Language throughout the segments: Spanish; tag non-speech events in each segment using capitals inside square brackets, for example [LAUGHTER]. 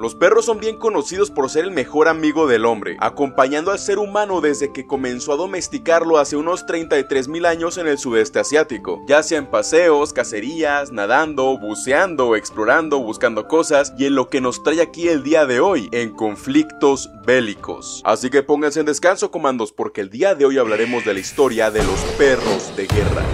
Los perros son bien conocidos por ser el mejor amigo del hombre, acompañando al ser humano desde que comenzó a domesticarlo hace unos mil años en el sudeste asiático, ya sea en paseos, cacerías, nadando, buceando, explorando, buscando cosas y en lo que nos trae aquí el día de hoy, en conflictos bélicos. Así que pónganse en descanso, comandos, porque el día de hoy hablaremos de la historia de los perros de guerra.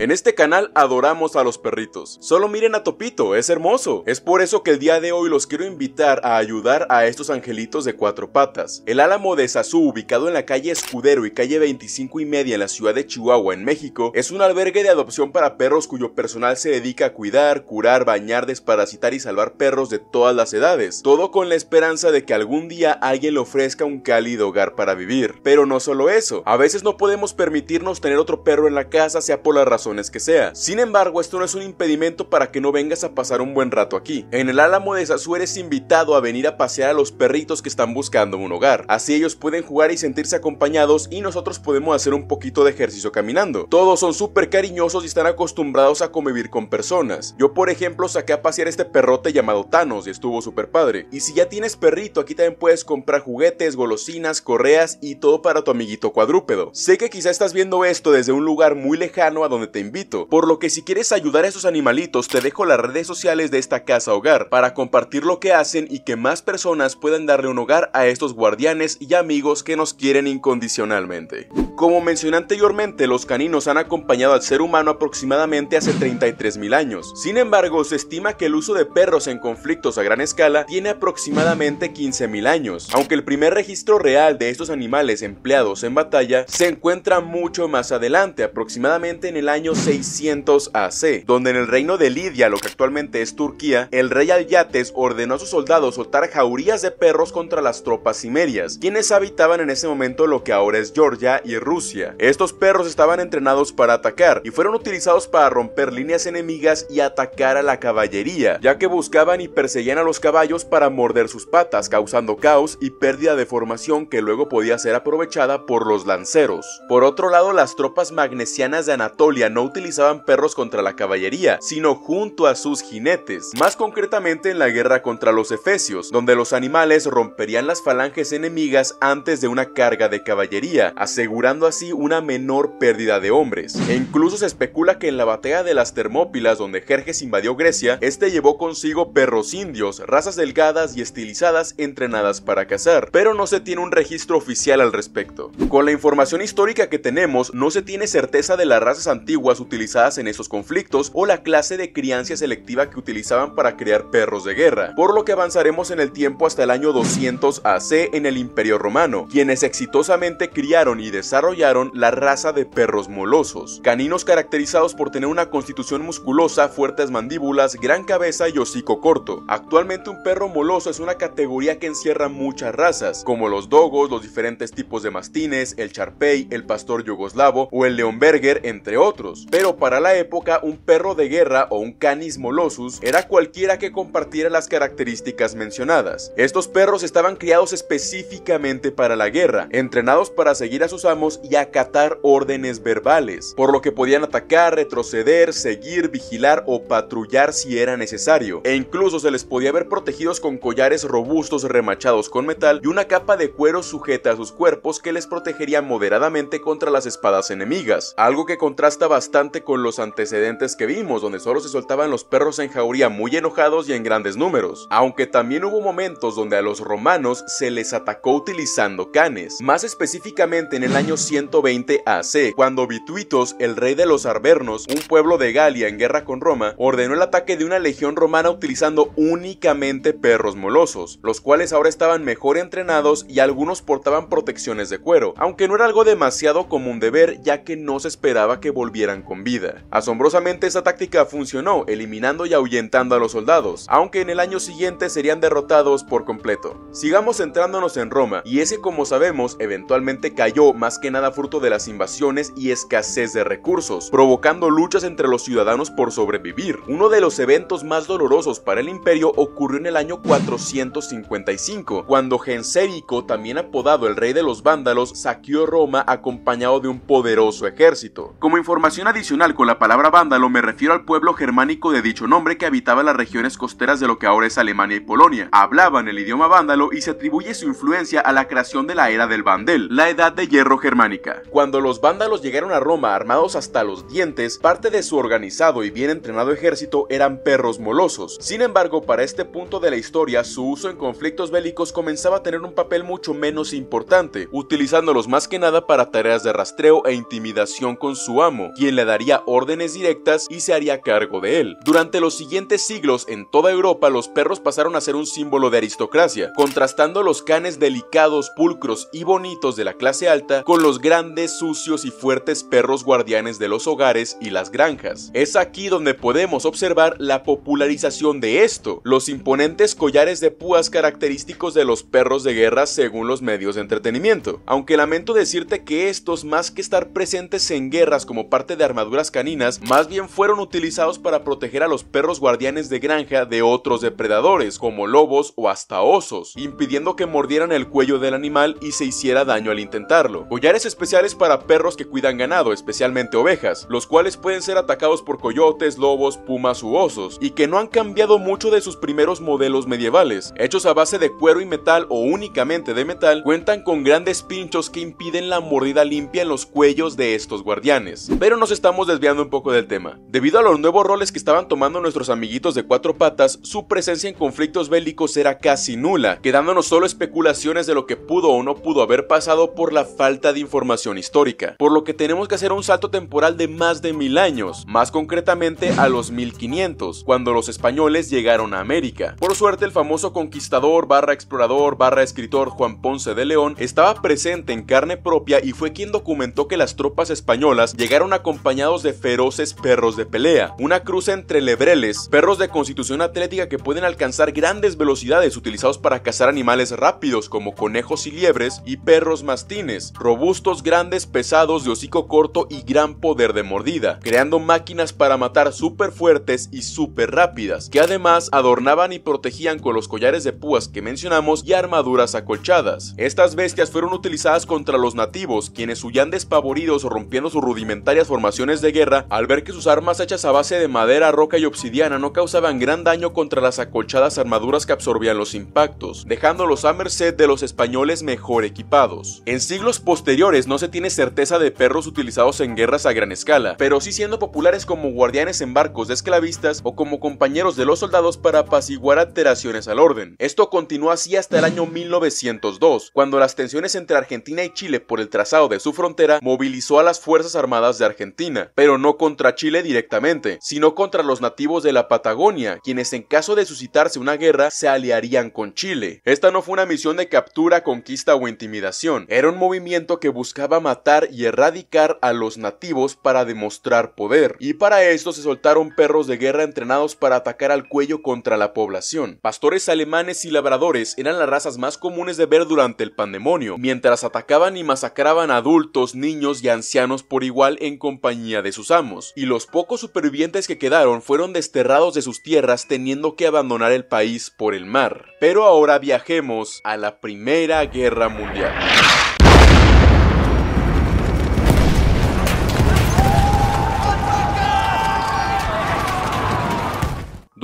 En este canal adoramos a los perritos. Solo miren a Topito, es hermoso. Es por eso que el día de hoy los quiero invitar a ayudar a estos angelitos de cuatro patas. El Álamo de Sazú, ubicado en la calle Escudero y calle 25 y media en la ciudad de Chihuahua, en México, es un albergue de adopción para perros cuyo personal se dedica a cuidar, curar, bañar, desparasitar y salvar perros de todas las edades. Todo con la esperanza de que algún día alguien le ofrezca un cálido hogar para vivir. Pero no solo eso, a veces no podemos permitirnos tener otro perro en la casa, sea por la razón que sea. Sin embargo, esto no es un impedimento para que no vengas a pasar un buen rato aquí. En el Álamo de sasú eres invitado a venir a pasear a los perritos que están buscando un hogar. Así ellos pueden jugar y sentirse acompañados y nosotros podemos hacer un poquito de ejercicio caminando. Todos son súper cariñosos y están acostumbrados a convivir con personas. Yo, por ejemplo, saqué a pasear este perrote llamado Thanos y estuvo súper padre. Y si ya tienes perrito, aquí también puedes comprar juguetes, golosinas, correas y todo para tu amiguito cuadrúpedo. Sé que quizá estás viendo esto desde un lugar muy lejano a donde te invito. Por lo que si quieres ayudar a esos animalitos, te dejo las redes sociales de esta casa hogar para compartir lo que hacen y que más personas puedan darle un hogar a estos guardianes y amigos que nos quieren incondicionalmente. Como mencioné anteriormente, los caninos han acompañado al ser humano aproximadamente hace 33.000 años. Sin embargo, se estima que el uso de perros en conflictos a gran escala tiene aproximadamente 15.000 años, aunque el primer registro real de estos animales empleados en batalla se encuentra mucho más adelante, aproximadamente en el año 600 AC, donde en el reino de Lidia, lo que actualmente es Turquía, el rey al ordenó a sus soldados soltar jaurías de perros contra las tropas cimerias, quienes habitaban en ese momento lo que ahora es Georgia y Rusia. Estos perros estaban entrenados para atacar y fueron utilizados para romper líneas enemigas y atacar a la caballería, ya que buscaban y perseguían a los caballos para morder sus patas, causando caos y pérdida de formación que luego podía ser aprovechada por los lanceros. Por otro lado, las tropas magnesianas de Anatolia no utilizaban perros contra la caballería, sino junto a sus jinetes, más concretamente en la guerra contra los efesios, donde los animales romperían las falanges enemigas antes de una carga de caballería, asegurando así una menor pérdida de hombres. E incluso se especula que en la batalla de las Termópilas, donde Jerjes invadió Grecia, este llevó consigo perros indios, razas delgadas y estilizadas entrenadas para cazar, pero no se tiene un registro oficial al respecto. Con la información histórica que tenemos, no se tiene certeza de las razas antiguas utilizadas en esos conflictos o la clase de crianza selectiva que utilizaban para crear perros de guerra, por lo que avanzaremos en el tiempo hasta el año 200 AC en el Imperio Romano, quienes exitosamente criaron y desarrollaron la raza de perros molosos, caninos caracterizados por tener una constitución musculosa, fuertes mandíbulas, gran cabeza y hocico corto. Actualmente un perro moloso es una categoría que encierra muchas razas, como los dogos, los diferentes tipos de mastines, el charpey, el pastor yugoslavo o el leonberger, entre otros pero para la época un perro de guerra o un canis molosus era cualquiera que compartiera las características mencionadas. Estos perros estaban criados específicamente para la guerra, entrenados para seguir a sus amos y acatar órdenes verbales, por lo que podían atacar, retroceder, seguir, vigilar o patrullar si era necesario, e incluso se les podía ver protegidos con collares robustos remachados con metal y una capa de cuero sujeta a sus cuerpos que les protegería moderadamente contra las espadas enemigas, algo que contrasta bastante con los antecedentes que vimos, donde solo se soltaban los perros en jauría muy enojados y en grandes números, aunque también hubo momentos donde a los romanos se les atacó utilizando canes, más específicamente en el año 120 AC, cuando Vituitos, el rey de los Arvernos, un pueblo de Galia en guerra con Roma, ordenó el ataque de una legión romana utilizando únicamente perros molosos, los cuales ahora estaban mejor entrenados y algunos portaban protecciones de cuero, aunque no era algo demasiado común de ver ya que no se esperaba que volvieran con vida. Asombrosamente esta táctica funcionó, eliminando y ahuyentando a los soldados, aunque en el año siguiente serían derrotados por completo. Sigamos centrándonos en Roma, y ese como sabemos, eventualmente cayó más que nada fruto de las invasiones y escasez de recursos, provocando luchas entre los ciudadanos por sobrevivir. Uno de los eventos más dolorosos para el imperio ocurrió en el año 455, cuando Genserico, también apodado el rey de los vándalos, saqueó Roma acompañado de un poderoso ejército. Como información adicional con la palabra vándalo me refiero al pueblo germánico de dicho nombre que habitaba las regiones costeras de lo que ahora es Alemania y Polonia. Hablaban el idioma vándalo y se atribuye su influencia a la creación de la era del Vandel, la edad de hierro germánica. Cuando los vándalos llegaron a Roma armados hasta los dientes, parte de su organizado y bien entrenado ejército eran perros molosos. Sin embargo, para este punto de la historia, su uso en conflictos bélicos comenzaba a tener un papel mucho menos importante, utilizándolos más que nada para tareas de rastreo e intimidación con su amo, quien le daría órdenes directas y se haría cargo de él. Durante los siguientes siglos, en toda Europa, los perros pasaron a ser un símbolo de aristocracia, contrastando los canes delicados, pulcros y bonitos de la clase alta con los grandes, sucios y fuertes perros guardianes de los hogares y las granjas. Es aquí donde podemos observar la popularización de esto, los imponentes collares de púas característicos de los perros de guerra según los medios de entretenimiento. Aunque lamento decirte que estos, más que estar presentes en guerras como parte de armaduras caninas más bien fueron utilizados para proteger a los perros guardianes de granja de otros depredadores, como lobos o hasta osos, impidiendo que mordieran el cuello del animal y se hiciera daño al intentarlo. Collares especiales para perros que cuidan ganado, especialmente ovejas, los cuales pueden ser atacados por coyotes, lobos, pumas u osos, y que no han cambiado mucho de sus primeros modelos medievales. Hechos a base de cuero y metal o únicamente de metal, cuentan con grandes pinchos que impiden la mordida limpia en los cuellos de estos guardianes. Pero no estamos desviando un poco del tema. Debido a los nuevos roles que estaban tomando nuestros amiguitos de cuatro patas, su presencia en conflictos bélicos era casi nula, quedándonos solo especulaciones de lo que pudo o no pudo haber pasado por la falta de información histórica, por lo que tenemos que hacer un salto temporal de más de mil años, más concretamente a los 1500, cuando los españoles llegaron a América. Por suerte, el famoso conquistador barra explorador barra escritor Juan Ponce de León estaba presente en carne propia y fue quien documentó que las tropas españolas llegaron a acompañados de feroces perros de pelea, una cruz entre lebreles, perros de constitución atlética que pueden alcanzar grandes velocidades utilizados para cazar animales rápidos como conejos y liebres y perros mastines, robustos, grandes, pesados, de hocico corto y gran poder de mordida, creando máquinas para matar súper fuertes y súper rápidas, que además adornaban y protegían con los collares de púas que mencionamos y armaduras acolchadas. Estas bestias fueron utilizadas contra los nativos, quienes huían despavoridos o rompiendo sus rudimentarias formaciones de guerra al ver que sus armas hechas a base de madera, roca y obsidiana no causaban gran daño contra las acolchadas armaduras que absorbían los impactos, dejándolos a merced de los españoles mejor equipados. En siglos posteriores no se tiene certeza de perros utilizados en guerras a gran escala, pero sí siendo populares como guardianes en barcos de esclavistas o como compañeros de los soldados para apaciguar alteraciones al orden. Esto continuó así hasta el año 1902, cuando las tensiones entre Argentina y Chile por el trazado de su frontera movilizó a las Fuerzas Armadas de Argentina pero no contra Chile directamente, sino contra los nativos de la Patagonia, quienes en caso de suscitarse una guerra se aliarían con Chile. Esta no fue una misión de captura, conquista o intimidación, era un movimiento que buscaba matar y erradicar a los nativos para demostrar poder, y para esto se soltaron perros de guerra entrenados para atacar al cuello contra la población. Pastores alemanes y labradores eran las razas más comunes de ver durante el pandemonio, mientras atacaban y masacraban a adultos, niños y ancianos por igual en comparación de sus amos, y los pocos supervivientes que quedaron fueron desterrados de sus tierras teniendo que abandonar el país por el mar. Pero ahora viajemos a la Primera Guerra Mundial.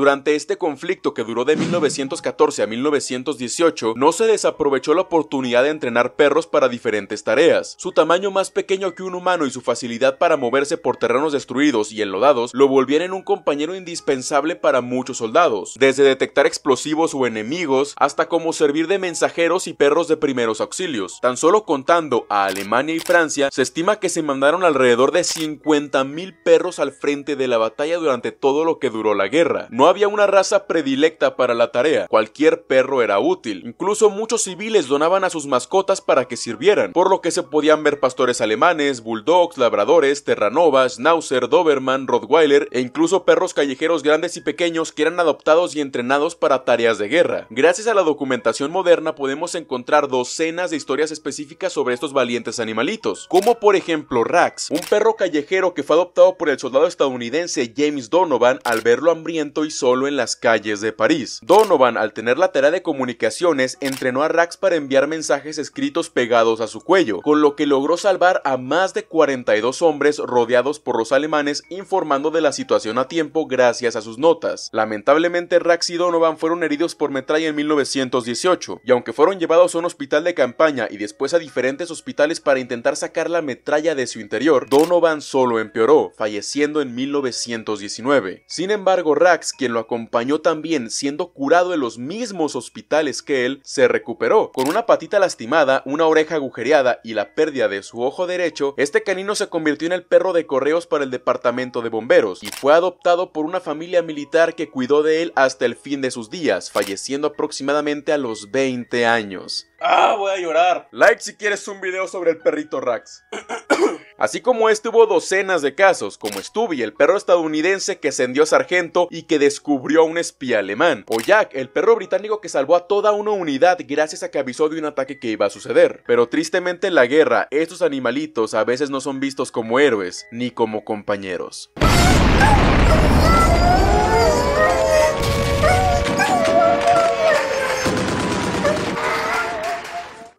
Durante este conflicto que duró de 1914 a 1918, no se desaprovechó la oportunidad de entrenar perros para diferentes tareas. Su tamaño más pequeño que un humano y su facilidad para moverse por terrenos destruidos y enlodados lo volvieron un compañero indispensable para muchos soldados, desde detectar explosivos o enemigos hasta como servir de mensajeros y perros de primeros auxilios. Tan solo contando a Alemania y Francia, se estima que se mandaron alrededor de 50.000 perros al frente de la batalla durante todo lo que duró la guerra había una raza predilecta para la tarea, cualquier perro era útil, incluso muchos civiles donaban a sus mascotas para que sirvieran, por lo que se podían ver pastores alemanes, bulldogs, labradores, terranovas, schnauzer, doberman, rottweiler e incluso perros callejeros grandes y pequeños que eran adoptados y entrenados para tareas de guerra. Gracias a la documentación moderna podemos encontrar docenas de historias específicas sobre estos valientes animalitos, como por ejemplo Rax, un perro callejero que fue adoptado por el soldado estadounidense James Donovan al verlo hambriento y solo en las calles de París. Donovan, al tener la tarea de comunicaciones, entrenó a Rax para enviar mensajes escritos pegados a su cuello, con lo que logró salvar a más de 42 hombres rodeados por los alemanes informando de la situación a tiempo gracias a sus notas. Lamentablemente, Rax y Donovan fueron heridos por metralla en 1918, y aunque fueron llevados a un hospital de campaña y después a diferentes hospitales para intentar sacar la metralla de su interior, Donovan solo empeoró, falleciendo en 1919. Sin embargo, Rax, quien lo acompañó también, siendo curado en los mismos hospitales que él, se recuperó. Con una patita lastimada, una oreja agujereada y la pérdida de su ojo derecho, este canino se convirtió en el perro de correos para el departamento de bomberos y fue adoptado por una familia militar que cuidó de él hasta el fin de sus días, falleciendo aproximadamente a los 20 años. ¡Ah, voy a llorar! Like si quieres un video sobre el perrito Rax. [COUGHS] Así como este hubo docenas de casos, como Stubby, el perro estadounidense que ascendió a sargento y que descubrió a un espía alemán, o Jack, el perro británico que salvó a toda una unidad gracias a que avisó de un ataque que iba a suceder. Pero tristemente en la guerra, estos animalitos a veces no son vistos como héroes ni como compañeros.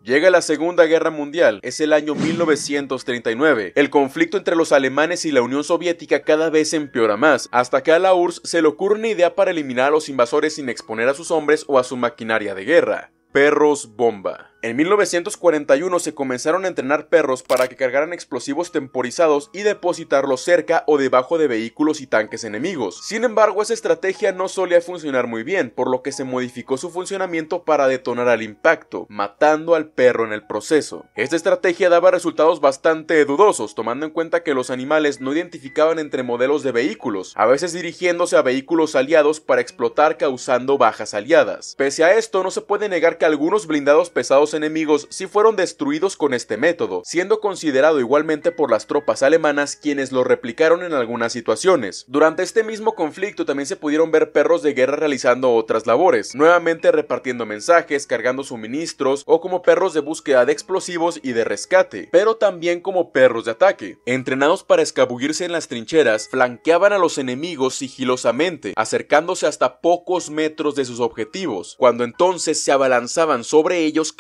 Llega la Segunda Guerra Mundial, es el año 1939. El conflicto entre los alemanes y la Unión Soviética cada vez empeora más, hasta que a la URSS se le ocurre una idea para eliminar a los invasores sin exponer a sus hombres o a su maquinaria de guerra. Perros bomba. En 1941 se comenzaron a entrenar perros para que cargaran explosivos temporizados y depositarlos cerca o debajo de vehículos y tanques enemigos. Sin embargo, esa estrategia no solía funcionar muy bien, por lo que se modificó su funcionamiento para detonar al impacto, matando al perro en el proceso. Esta estrategia daba resultados bastante dudosos, tomando en cuenta que los animales no identificaban entre modelos de vehículos, a veces dirigiéndose a vehículos aliados para explotar causando bajas aliadas. Pese a esto, no se puede negar que algunos blindados pesados enemigos si fueron destruidos con este método, siendo considerado igualmente por las tropas alemanas quienes lo replicaron en algunas situaciones. Durante este mismo conflicto también se pudieron ver perros de guerra realizando otras labores, nuevamente repartiendo mensajes, cargando suministros o como perros de búsqueda de explosivos y de rescate, pero también como perros de ataque. Entrenados para escabullirse en las trincheras, flanqueaban a los enemigos sigilosamente, acercándose hasta pocos metros de sus objetivos, cuando entonces se abalanzaban sobre ellos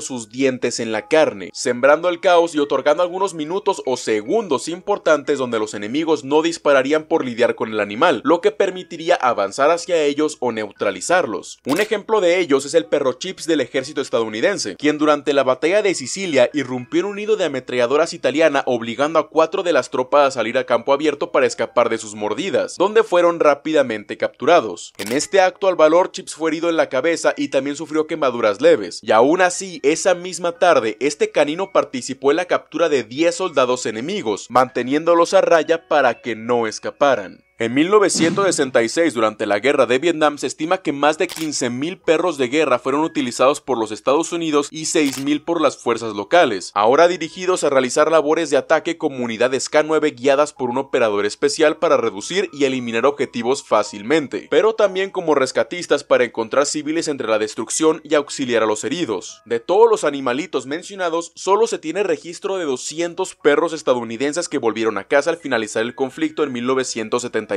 sus dientes en la carne, sembrando el caos y otorgando algunos minutos o segundos importantes donde los enemigos no dispararían por lidiar con el animal, lo que permitiría avanzar hacia ellos o neutralizarlos. Un ejemplo de ellos es el perro Chips del ejército estadounidense, quien durante la batalla de Sicilia irrumpió en un nido de ametralladoras italiana obligando a cuatro de las tropas a salir a campo abierto para escapar de sus mordidas, donde fueron rápidamente capturados. En este acto al valor Chips fue herido en la cabeza y también sufrió quemaduras leves, y aún así así, esa misma tarde, este canino participó en la captura de 10 soldados enemigos, manteniéndolos a raya para que no escaparan. En 1966, durante la guerra de Vietnam, se estima que más de 15.000 perros de guerra fueron utilizados por los Estados Unidos y 6.000 por las fuerzas locales, ahora dirigidos a realizar labores de ataque con unidades K-9 guiadas por un operador especial para reducir y eliminar objetivos fácilmente, pero también como rescatistas para encontrar civiles entre la destrucción y auxiliar a los heridos. De todos los animalitos mencionados, solo se tiene registro de 200 perros estadounidenses que volvieron a casa al finalizar el conflicto en 1970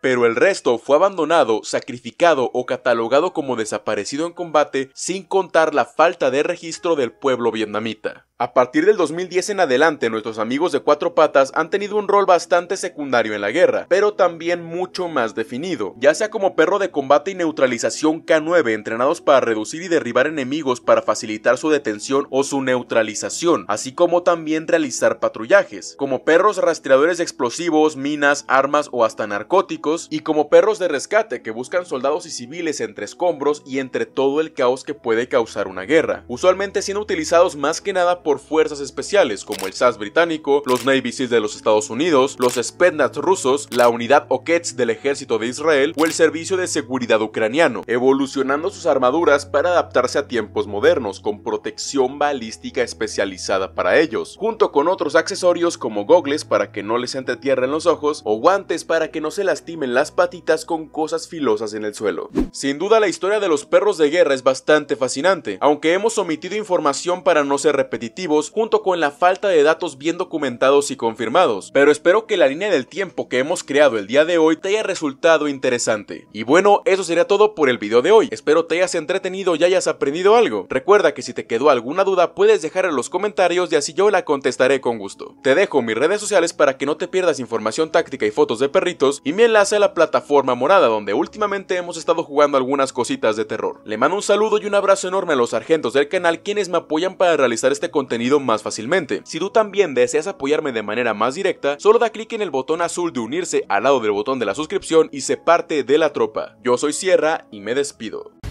pero el resto fue abandonado, sacrificado o catalogado como desaparecido en combate sin contar la falta de registro del pueblo vietnamita. A partir del 2010 en adelante, nuestros amigos de cuatro patas han tenido un rol bastante secundario en la guerra, pero también mucho más definido, ya sea como perro de combate y neutralización K9 entrenados para reducir y derribar enemigos para facilitar su detención o su neutralización, así como también realizar patrullajes, como perros rastreadores de explosivos, minas, armas o hasta narcóticos, y como perros de rescate que buscan soldados y civiles entre escombros y entre todo el caos que puede causar una guerra, usualmente siendo utilizados más que nada por fuerzas especiales como el SAS británico, los Navy SEALs de los Estados Unidos, los Spetsnaz rusos, la unidad Okets del ejército de Israel o el servicio de seguridad ucraniano, evolucionando sus armaduras para adaptarse a tiempos modernos con protección balística especializada para ellos, junto con otros accesorios como gogles para que no les entre los ojos o guantes para que no se lastimen las patitas con cosas filosas en el suelo. Sin duda la historia de los perros de guerra es bastante fascinante, aunque hemos omitido información para no ser repetitiva junto con la falta de datos bien documentados y confirmados, pero espero que la línea del tiempo que hemos creado el día de hoy te haya resultado interesante. Y bueno, eso sería todo por el video de hoy, espero te hayas entretenido y hayas aprendido algo. Recuerda que si te quedó alguna duda puedes dejar en los comentarios y así yo la contestaré con gusto. Te dejo mis redes sociales para que no te pierdas información táctica y fotos de perritos y mi enlace a la plataforma morada donde últimamente hemos estado jugando algunas cositas de terror. Le mando un saludo y un abrazo enorme a los sargentos del canal quienes me apoyan para realizar este contenido contenido más fácilmente. Si tú también deseas apoyarme de manera más directa, solo da clic en el botón azul de unirse al lado del botón de la suscripción y se parte de la tropa. Yo soy Sierra y me despido.